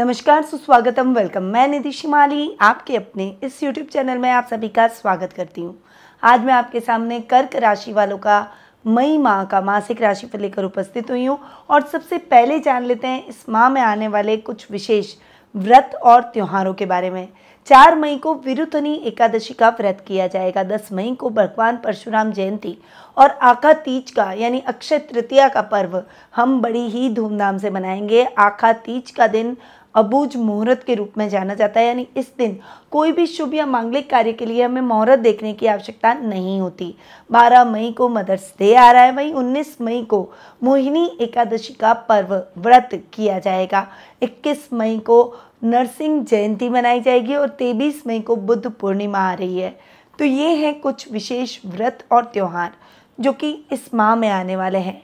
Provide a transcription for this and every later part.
नमस्कार सुस्वागतम वेलकम मैं निधि शिमाली आपके अपने इस यूट्यूब चैनल में आप सभी का स्वागत करती हूँ आज मैं आपके सामने कर्क राशि वालों का मई माह का मासिक राशि पर लेकर उपस्थित हुई हूँ और सबसे पहले जान लेते हैं इस माह में आने वाले कुछ विशेष व्रत और त्योहारों के बारे में चार मई को विरुद्धनी एकादशी का व्रत किया जाएगा दस मई को भगवान परशुराम जयंती और आखा तीज का यानी अक्षय तृतीया का पर्व हम बड़ी ही धूमधाम से मनाएंगे आखा तीज का दिन अबूझ मुहूर्त के रूप में जाना जाता है यानी इस दिन कोई भी शुभ या मांगलिक कार्य के लिए हमें मुहूर्त देखने की आवश्यकता नहीं होती 12 मई को मदर्स डे आ रहा है वहीं 19 मई को मोहिनी एकादशी का पर्व व्रत किया जाएगा 21 मई को नरसिंह जयंती मनाई जाएगी और 23 मई को बुद्ध पूर्णिमा आ रही है तो ये हैं कुछ विशेष व्रत और त्यौहार जो कि इस माह में आने वाले हैं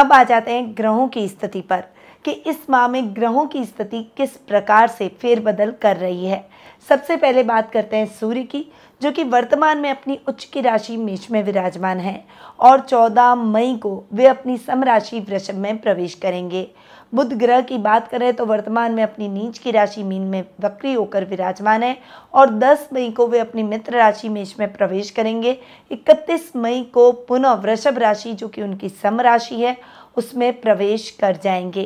अब आ जाते हैं ग्रहों की स्थिति पर कि इस माह में ग्रहों की स्थिति किस प्रकार से फेरबदल कर रही है सबसे पहले बात करते हैं सूर्य की जो कि वर्तमान में अपनी उच्च की राशि मेष में विराजमान है और 14 मई को वे अपनी समराशि वृषभ में प्रवेश करेंगे बुध ग्रह की बात करें तो वर्तमान में अपनी नीच की राशि मीन में वक्री होकर विराजमान है और 10 मई को वे अपनी मित्र राशि मेष में प्रवेश करेंगे 31 मई को पुनः वृषभ राशि जो कि उनकी सम राशि है उसमें प्रवेश कर जाएंगे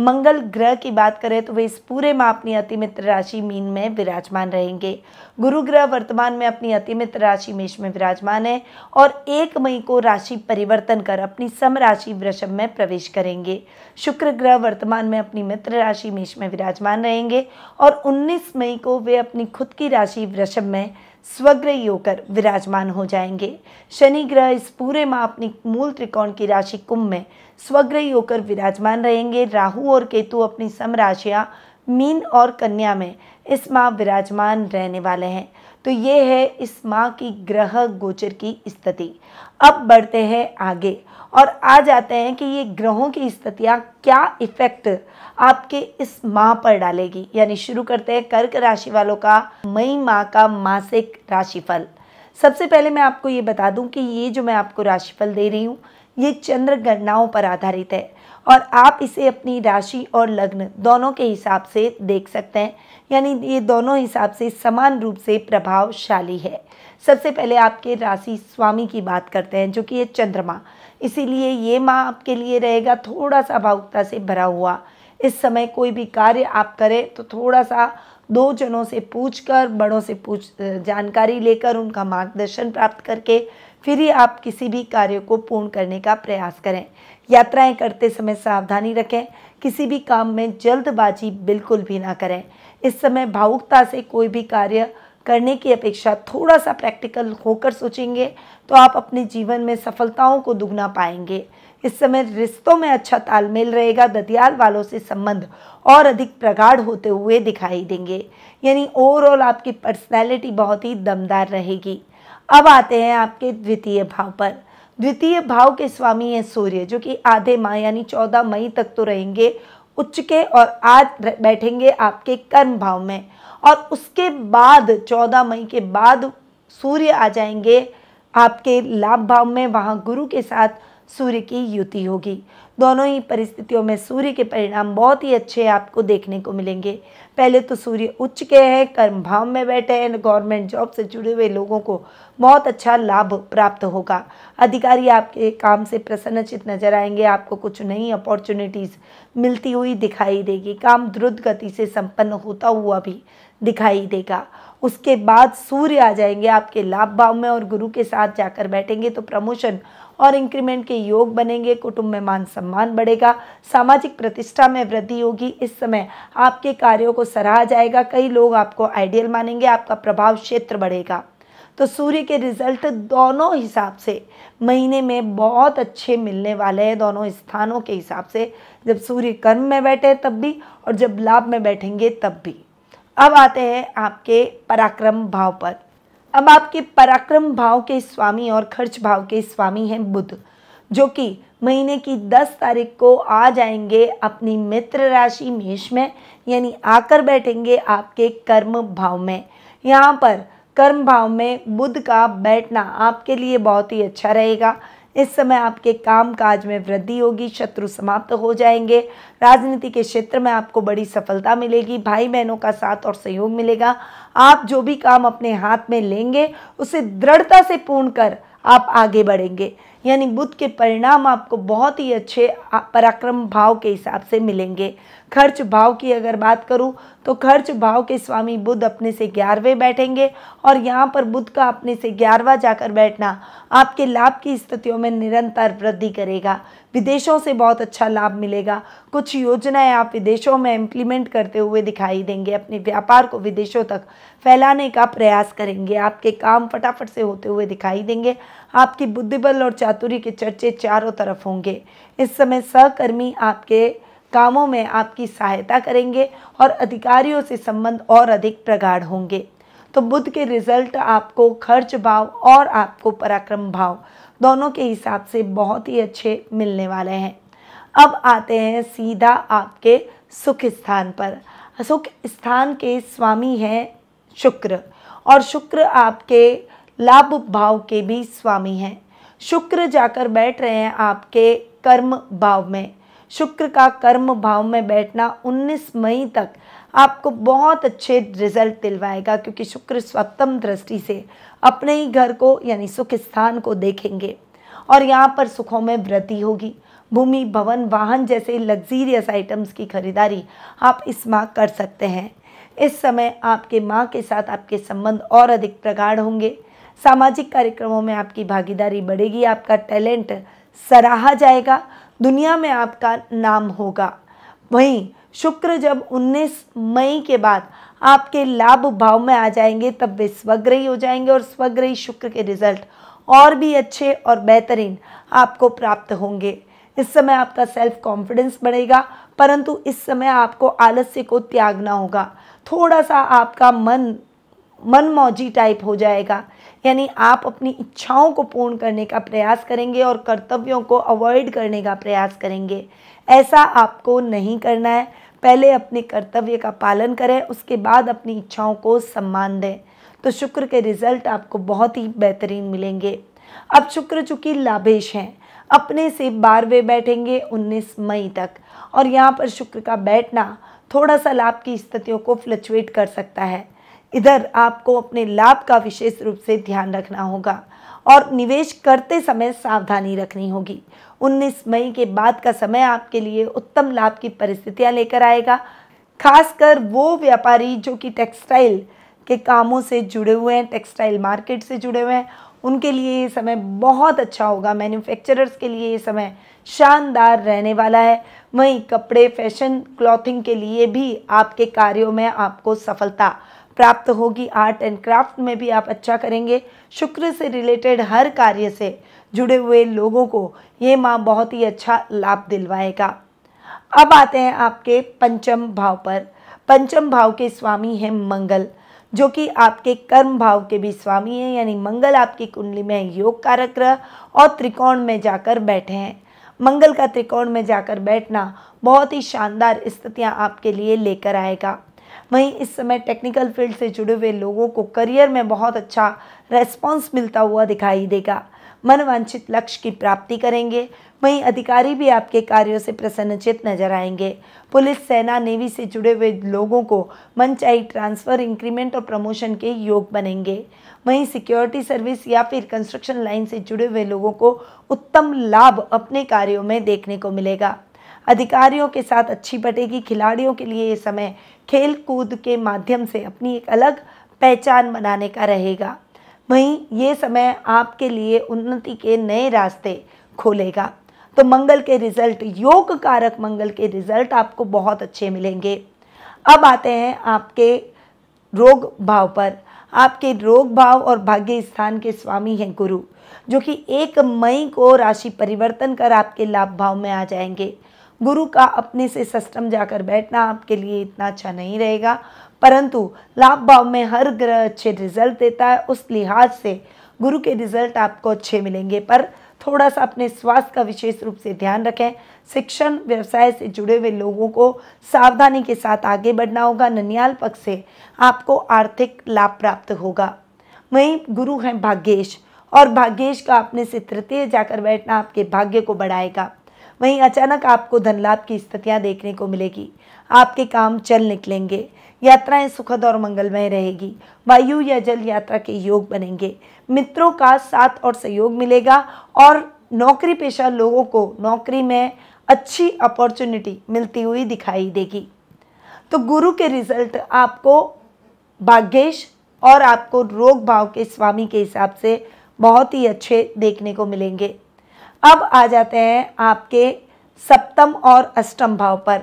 मंगल ग्रह की बात करें तो वे इस पूरे माह अपनी अतिमित्र राशि मीन में विराजमान रहेंगे गुरु ग्रह वर्तमान में अपनी अतिमित्र राशि मेष में विराजमान है और एक मई को राशि परिवर्तन कर अपनी सम राशि वृषभ में प्रवेश करेंगे शुक्र ग्रह वर्तमान में अपनी मित्र राशि मेष में विराजमान रहेंगे और 19 मई को वे अपनी खुद की राशि वृषभ में स्वग्रह होकर विराजमान हो जाएंगे शनि ग्रह इस पूरे माह अपनी मूल त्रिकोण की राशि कुंभ में स्वग्रही होकर विराजमान रहेंगे राहु और केतु अपनी समराशियाँ मीन और कन्या में इस माह विराजमान रहने वाले हैं तो ये है इस माह की ग्रह गोचर की स्थिति अब बढ़ते हैं आगे और आ जाते हैं कि ये ग्रहों की स्थितियाँ क्या इफेक्ट आपके इस माह पर डालेगी यानी शुरू करते हैं कर्क राशि वालों का मई माह का मासिक राशिफल सबसे पहले मैं आपको ये बता दूं कि ये जो मैं आपको राशिफल दे रही हूँ ये चंद्र गणनाओं पर आधारित है और आप इसे अपनी राशि और लग्न दोनों के हिसाब से देख सकते हैं यानी ये दोनों हिसाब से समान रूप से प्रभावशाली है सबसे पहले आपके राशि स्वामी की बात करते हैं जो कि ये चंद्रमा इसीलिए ये माँ आपके लिए रहेगा थोड़ा सा भावुकता से भरा हुआ इस समय कोई भी कार्य आप करें तो थोड़ा सा दो जनों से पूछकर बड़ों से पूछ जानकारी लेकर उनका मार्गदर्शन प्राप्त करके फिर ही आप किसी भी कार्य को पूर्ण करने का प्रयास करें यात्राएं करते समय सावधानी रखें किसी भी काम में जल्दबाजी बिल्कुल भी ना करें इस समय भावुकता से कोई भी कार्य करने की अपेक्षा थोड़ा सा प्रैक्टिकल होकर सोचेंगे तो आप अपने जीवन में सफलताओं को दुगना पाएंगे इस समय रिश्तों में अच्छा तालमेल रहेगा ददियाल वालों से संबंध और अधिक प्रगाढ़ होते हुए दिखाई देंगे यानी ओवरऑल आपकी पर्सनैलिटी बहुत ही दमदार रहेगी अब आते हैं आपके द्वितीय भाव पर द्वितीय भाव के स्वामी है सूर्य जो कि आधे माह यानी चौदह मई तक तो रहेंगे उच्च के और आज बैठेंगे आपके कर्म भाव में और उसके बाद चौदह मई के बाद सूर्य आ जाएंगे आपके लाभ भाव में वहाँ गुरु के साथ सूर्य की युति होगी दोनों ही परिस्थितियों में सूर्य के परिणाम बहुत ही अच्छे आपको देखने को मिलेंगे पहले तो सूर्य उच्च के हैं कर्म भाव में बैठे हैं गवर्नमेंट जॉब से जुड़े हुए लोगों को बहुत अच्छा लाभ प्राप्त होगा अधिकारी आपके काम से प्रसन्नचित नजर आएंगे आपको कुछ नई अपॉर्चुनिटीज़ मिलती हुई दिखाई देगी काम द्रुत गति से संपन्न होता हुआ भी दिखाई देगा उसके बाद सूर्य आ जाएंगे आपके लाभ भाव में और गुरु के साथ जाकर बैठेंगे तो प्रमोशन और इंक्रीमेंट के योग बनेंगे कुटुंब में मान सम्मान बढ़ेगा सामाजिक प्रतिष्ठा में वृद्धि होगी इस समय आपके कार्यों को सराहा जाएगा कई लोग आपको आइडियल मानेंगे आपका प्रभाव क्षेत्र बढ़ेगा तो सूर्य के रिजल्ट दोनों हिसाब से महीने में बहुत अच्छे मिलने वाले हैं दोनों स्थानों के हिसाब से जब सूर्य कर्म में बैठे तब भी और जब लाभ में बैठेंगे तब भी अब आते हैं आपके पराक्रम भाव पर अब आपके पराक्रम भाव के स्वामी और खर्च भाव के स्वामी हैं बुध जो कि महीने की 10 तारीख को आ जाएंगे अपनी मित्र राशि मेष में यानी आकर बैठेंगे आपके कर्म भाव में यहाँ पर कर्म भाव में बुध का बैठना आपके लिए बहुत ही अच्छा रहेगा इस समय आपके काम काज में वृद्धि होगी शत्रु समाप्त हो जाएंगे राजनीति के क्षेत्र में आपको बड़ी सफलता मिलेगी भाई बहनों का साथ और सहयोग मिलेगा आप जो भी काम अपने हाथ में लेंगे उसे दृढ़ता से पूर्ण कर आप आगे बढ़ेंगे यानी बुद्ध के परिणाम आपको बहुत ही अच्छे पराक्रम भाव के हिसाब से मिलेंगे खर्च भाव की अगर बात करूं तो खर्च भाव के स्वामी बुद्ध अपने से ग्यारहवें बैठेंगे और यहाँ पर बुद्ध का अपने से ग्यारहवा जाकर बैठना आपके लाभ की स्थितियों में निरंतर वृद्धि करेगा विदेशों से बहुत अच्छा लाभ मिलेगा कुछ योजनाएं आप विदेशों में इम्प्लीमेंट करते हुए दिखाई देंगे अपने व्यापार को विदेशों तक फैलाने का प्रयास करेंगे आपके काम फटाफट से होते हुए दिखाई देंगे आपकी बुद्धिबल और चातुरी के चर्चे चारों तरफ होंगे इस समय सहकर्मी आपके कामों में आपकी सहायता करेंगे और अधिकारियों से संबंध और अधिक प्रगाढ़ होंगे तो बुद्ध के रिजल्ट आपको खर्च भाव और आपको पराक्रम भाव दोनों के हिसाब से बहुत ही अच्छे मिलने वाले हैं अब आते हैं सीधा आपके सुख स्थान पर सुख स्थान के स्वामी हैं शुक्र और शुक्र आपके लाभ भाव के भी स्वामी हैं शुक्र जाकर बैठ रहे हैं आपके कर्म भाव में शुक्र का कर्म भाव में बैठना 19 मई तक आपको बहुत अच्छे रिजल्ट दिलवाएगा क्योंकि शुक्र स्वतम दृष्टि से अपने ही घर को यानी सुख स्थान को देखेंगे और यहाँ पर सुखों में वृद्धि होगी भूमि भवन वाहन जैसे लग्जीरियस आइटम्स की खरीदारी आप इस माह कर सकते हैं इस समय आपके माँ के साथ आपके संबंध और अधिक प्रगाढ़ होंगे सामाजिक कार्यक्रमों में आपकी भागीदारी बढ़ेगी आपका टैलेंट सराहा जाएगा दुनिया में आपका नाम होगा वहीं शुक्र जब 19 मई के बाद आपके लाभ भाव में आ जाएंगे तब वे स्वग्रही हो जाएंगे और स्वग्रही शुक्र के रिजल्ट और भी अच्छे और बेहतरीन आपको प्राप्त होंगे इस समय आपका सेल्फ कॉन्फिडेंस बढ़ेगा परंतु इस समय आपको आलस्य को त्यागना होगा थोड़ा सा आपका मन मन मौजी टाइप हो जाएगा यानी आप अपनी इच्छाओं को पूर्ण करने का प्रयास करेंगे और कर्तव्यों को अवॉइड करने का प्रयास करेंगे ऐसा आपको नहीं करना है पहले अपने कर्तव्य का पालन करें उसके बाद अपनी इच्छाओं को सम्मान दें तो शुक्र के रिजल्ट आपको बहुत ही बेहतरीन मिलेंगे अब शुक्र चूंकि लाभेश हैं अपने से बारहवें बैठेंगे 19 मई तक और यहाँ पर शुक्र का बैठना थोड़ा सा लाभ की स्थितियों को फ्लक्चुएट कर सकता है इधर आपको अपने लाभ का विशेष रूप से ध्यान रखना होगा और निवेश करते समय सावधानी रखनी होगी 19 मई के बाद का समय आपके लिए उत्तम लाभ की परिस्थितियां लेकर आएगा खासकर वो व्यापारी जो कि टेक्सटाइल के कामों से जुड़े हुए हैं टेक्सटाइल मार्केट से जुड़े हुए हैं उनके लिए ये समय बहुत अच्छा होगा मैन्युफैक्चरर्स के लिए ये समय शानदार रहने वाला है वहीं कपड़े फैशन क्लॉथिंग के लिए भी आपके कार्यों में आपको सफलता प्राप्त होगी आर्ट एंड क्राफ्ट में भी आप अच्छा करेंगे शुक्र से रिलेटेड हर कार्य से जुड़े हुए लोगों को ये माँ बहुत ही अच्छा लाभ दिलवाएगा अब आते हैं आपके पंचम भाव पर पंचम भाव के स्वामी हैं मंगल जो कि आपके कर्म भाव के भी स्वामी हैं यानी मंगल आपकी कुंडली में योग कारक ग्रह और त्रिकोण में जाकर बैठे हैं मंगल का त्रिकोण में जाकर बैठना बहुत ही शानदार स्थितियां आपके लिए लेकर आएगा वहीं इस समय टेक्निकल फील्ड से जुड़े हुए लोगों को करियर में बहुत अच्छा रेस्पॉन्स मिलता हुआ दिखाई देगा मनवांछित लक्ष्य की प्राप्ति करेंगे वहीं अधिकारी भी आपके कार्यों से प्रसन्नचित नजर आएंगे पुलिस सेना नेवी से जुड़े हुए लोगों को मनचाही ट्रांसफ़र इंक्रीमेंट और प्रमोशन के योग बनेंगे वहीं सिक्योरिटी सर्विस या फिर कंस्ट्रक्शन लाइन से जुड़े हुए लोगों को उत्तम लाभ अपने कार्यों में देखने को मिलेगा अधिकारियों के साथ अच्छी बटेगी खिलाड़ियों के लिए ये समय खेल कूद के माध्यम से अपनी एक अलग पहचान बनाने का रहेगा वहीं ये समय आपके लिए उन्नति के नए रास्ते खोलेगा तो मंगल के रिजल्ट योग कारक मंगल के रिजल्ट आपको बहुत अच्छे मिलेंगे अब आते हैं आपके रोग भाव पर आपके रोग भाव और भाग्य स्थान के स्वामी हैं गुरु जो कि एक मई को राशि परिवर्तन कर आपके लाभ भाव में आ जाएंगे गुरु का अपने से सस्टम जाकर बैठना आपके लिए इतना अच्छा नहीं रहेगा परंतु लाभ भाव में हर ग्रह अच्छे रिजल्ट देता है उस लिहाज से गुरु के रिजल्ट आपको अच्छे मिलेंगे पर थोड़ा सा अपने स्वास्थ्य का विशेष रूप से ध्यान रखें शिक्षण व्यवसाय से जुड़े हुए लोगों को सावधानी के साथ आगे बढ़ना होगा ननियाल पक्ष से आपको आर्थिक लाभ प्राप्त होगा वहीं गुरु हैं भाग्येश और भाग्येश का अपने से तृतीय जाकर बैठना आपके भाग्य को बढ़ाएगा वहीं अचानक आपको धन लाभ की स्थितियाँ देखने को मिलेगी आपके काम चल निकलेंगे यात्राएं सुखद और मंगलमय रहेगी वायु या जल यात्रा के योग बनेंगे मित्रों का साथ और सहयोग मिलेगा और नौकरी पेशा लोगों को नौकरी में अच्छी अपॉर्चुनिटी मिलती हुई दिखाई देगी तो गुरु के रिजल्ट आपको भाग्यश और आपको रोग भाव के स्वामी के हिसाब से बहुत ही अच्छे देखने को मिलेंगे अब आ जाते हैं आपके सप्तम और अष्टम भाव पर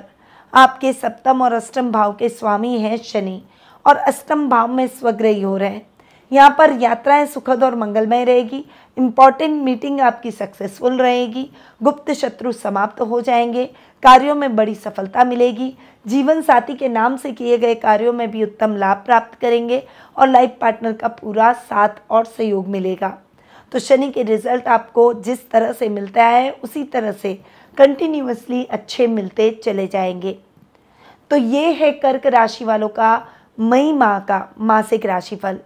आपके सप्तम और अष्टम भाव के स्वामी हैं शनि और अष्टम भाव में स्वग्रही हो रहे हैं यहाँ पर यात्राएं सुखद और मंगलमय रहेगी इम्पॉर्टेंट मीटिंग आपकी सक्सेसफुल रहेगी गुप्त शत्रु समाप्त हो जाएंगे कार्यों में बड़ी सफलता मिलेगी जीवन साथी के नाम से किए गए कार्यों में भी उत्तम लाभ प्राप्त करेंगे और लाइफ पार्टनर का पूरा साथ और सहयोग मिलेगा तो शनि के रिजल्ट आपको जिस तरह से मिलता है उसी तरह से कंटिन्यूसली अच्छे मिलते चले जाएंगे तो ये है कर्क राशि वालों का मई माह का मासिक राशिफल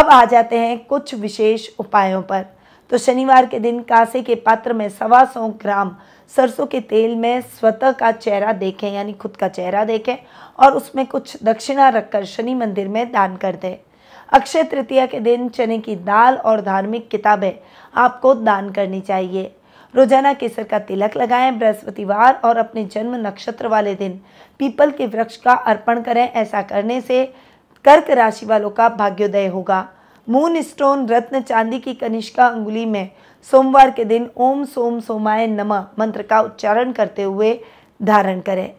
अब आ जाते हैं कुछ विशेष उपायों पर तो शनिवार के दिन कांसे के पात्र में सवा सौ ग्राम सरसों के तेल में स्वतः का चेहरा देखें यानी खुद का चेहरा देखें और उसमें कुछ दक्षिणा रखकर शनि मंदिर में दान कर दें अक्षय तृतीया के दिन चने की दाल और धार्मिक किताबें आपको दान करनी चाहिए रोजाना केसर का तिलक लगाएं बृहस्पतिवार और अपने जन्म नक्षत्र वाले दिन पीपल के वृक्ष का अर्पण करें ऐसा करने से कर्क राशि वालों का भाग्योदय होगा मून स्टोन रत्न चांदी की कनिष्का अंगुली में सोमवार के दिन ओम सोम सोमाय नम मंत्र का उच्चारण करते हुए धारण करें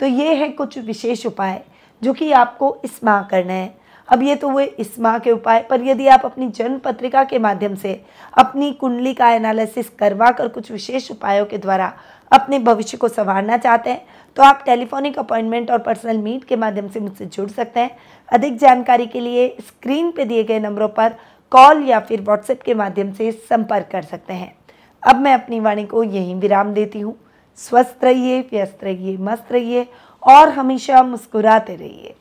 तो ये है कुछ विशेष उपाय जो कि आपको इस माह करना है अब ये तो हुए इस माह के उपाय पर यदि आप अपनी जन्म पत्रिका के माध्यम से अपनी कुंडली का एनालिसिस करवा कर कुछ विशेष उपायों के द्वारा अपने भविष्य को संवारना चाहते हैं तो आप टेलीफोनिक अपॉइंटमेंट और पर्सनल मीट के माध्यम से मुझसे जुड़ सकते हैं अधिक जानकारी के लिए स्क्रीन पर दिए गए नंबरों पर कॉल या फिर व्हाट्सएप के माध्यम से संपर्क कर सकते हैं अब मैं अपनी वाणी को यहीं विराम देती हूँ स्वस्थ रहिए व्यस्त रहिए मस्त रहिए और हमेशा मुस्कुराते रहिए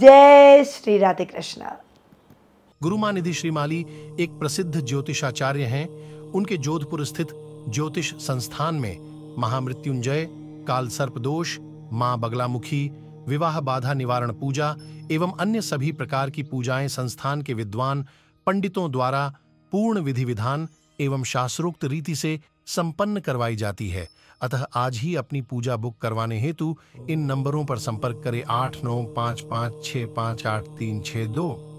जय श्री राधे कृष्ण गुरु माँ निधि श्रीमाली एक प्रसिद्ध ज्योतिषाचार्य हैं उनके जोधपुर स्थित ज्योतिष संस्थान में महामृत्युंजय काल सर्प दोष माँ बगलामुखी विवाह बाधा निवारण पूजा एवं अन्य सभी प्रकार की पूजाएं संस्थान के विद्वान पंडितों द्वारा पूर्ण विधि विधान एवं शास्त्रोक्त रीति से संपन्न करवाई जाती है अतः आज ही अपनी पूजा बुक करवाने हेतु इन नंबरों पर संपर्क करें आठ नौ पाँच पाँच छः पाँच आठ तीन छः दो